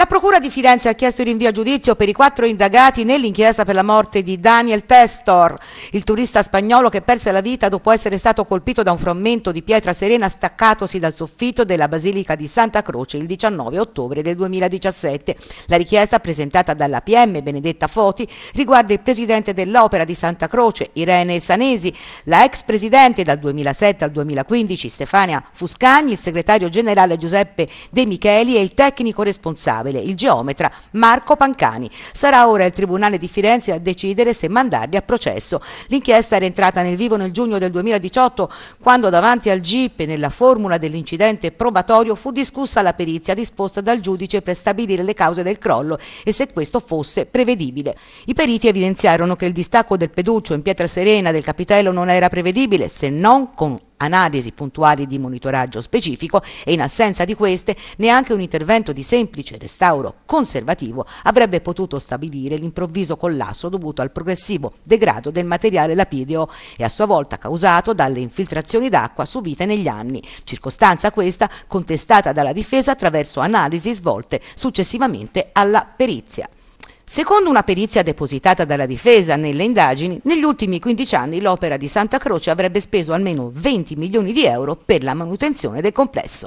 La Procura di Firenze ha chiesto il rinvio a giudizio per i quattro indagati nell'inchiesta per la morte di Daniel Testor, il turista spagnolo che perse la vita dopo essere stato colpito da un frammento di pietra serena staccatosi dal soffitto della Basilica di Santa Croce il 19 ottobre del 2017. La richiesta presentata dalla PM Benedetta Foti riguarda il presidente dell'Opera di Santa Croce, Irene Sanesi, la ex presidente dal 2007 al 2015, Stefania Fuscagni, il segretario generale Giuseppe De Micheli e il tecnico responsabile Machiavele, il geometra Marco Pancani. Sarà ora il Tribunale di Firenze a decidere se mandarli a processo. L'inchiesta era entrata nel vivo nel giugno del 2018 quando davanti al GIP nella formula dell'incidente probatorio fu discussa la perizia disposta dal giudice per stabilire le cause del crollo e se questo fosse prevedibile. I periti evidenziarono che il distacco del peduccio in pietra serena del capitello non era prevedibile se non con analisi puntuali di monitoraggio specifico e in assenza di queste neanche un intervento di semplice restauro conservativo avrebbe potuto stabilire l'improvviso collasso dovuto al progressivo degrado del materiale lapideo e a sua volta causato dalle infiltrazioni d'acqua subite negli anni, circostanza questa contestata dalla difesa attraverso analisi svolte successivamente alla perizia. Secondo una perizia depositata dalla difesa nelle indagini, negli ultimi 15 anni l'opera di Santa Croce avrebbe speso almeno 20 milioni di euro per la manutenzione del complesso.